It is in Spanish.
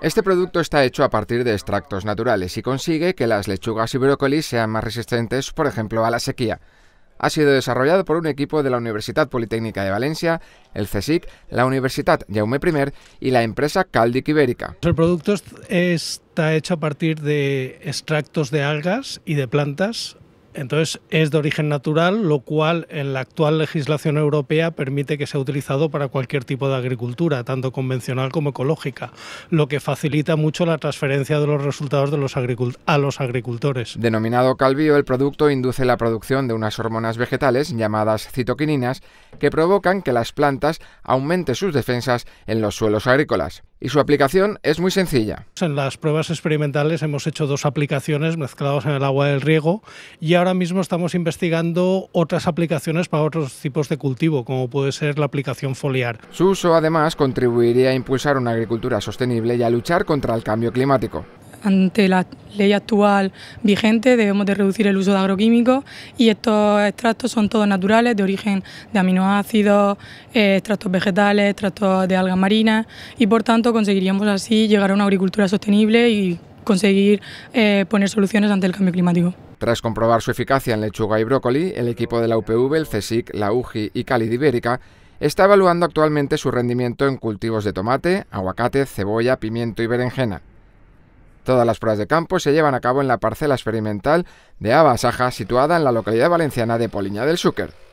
Este producto está hecho a partir de extractos naturales y consigue que las lechugas y brócolis sean más resistentes, por ejemplo, a la sequía. Ha sido desarrollado por un equipo de la Universidad Politécnica de Valencia, el CSIC, la Universidad Jaume I y la empresa Caldic Ibérica. El producto está hecho a partir de extractos de algas y de plantas entonces es de origen natural, lo cual en la actual legislación europea permite que sea utilizado para cualquier tipo de agricultura, tanto convencional como ecológica, lo que facilita mucho la transferencia de los resultados de los a los agricultores. Denominado calvío, el producto induce la producción de unas hormonas vegetales llamadas citoquininas que provocan que las plantas aumenten sus defensas en los suelos agrícolas y su aplicación es muy sencilla. En las pruebas experimentales hemos hecho dos aplicaciones mezcladas en el agua del riego y ahora mismo estamos investigando otras aplicaciones para otros tipos de cultivo, como puede ser la aplicación foliar. Su uso además contribuiría a impulsar una agricultura sostenible y a luchar contra el cambio climático ante la ley actual vigente debemos de reducir el uso de agroquímicos y estos extractos son todos naturales, de origen de aminoácidos, eh, extractos vegetales, extractos de algas marinas y por tanto conseguiríamos así llegar a una agricultura sostenible y conseguir eh, poner soluciones ante el cambio climático. Tras comprobar su eficacia en lechuga y brócoli, el equipo de la UPV, el CSIC, la UJI y Calid Ibérica está evaluando actualmente su rendimiento en cultivos de tomate, aguacate, cebolla, pimiento y berenjena. Todas las pruebas de campo se llevan a cabo en la parcela experimental de Abasaja, situada en la localidad valenciana de Poliña del Súquer.